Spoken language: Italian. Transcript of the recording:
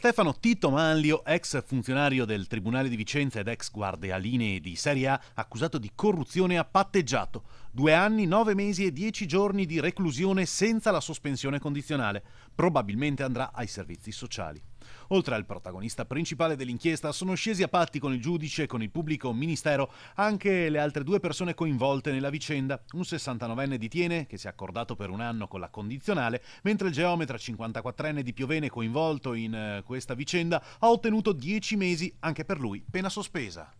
Stefano Tito Manlio, ex funzionario del Tribunale di Vicenza ed ex guardia linee di Serie A, accusato di corruzione, ha patteggiato due anni, nove mesi e dieci giorni di reclusione senza la sospensione condizionale. Probabilmente andrà ai servizi sociali. Oltre al protagonista principale dell'inchiesta, sono scesi a patti con il giudice e con il pubblico ministero anche le altre due persone coinvolte nella vicenda. Un 69enne di Tiene, che si è accordato per un anno con la condizionale, mentre il geometra 54enne di Piovene, coinvolto in eh, questa vicenda, ha ottenuto 10 mesi anche per lui, pena sospesa.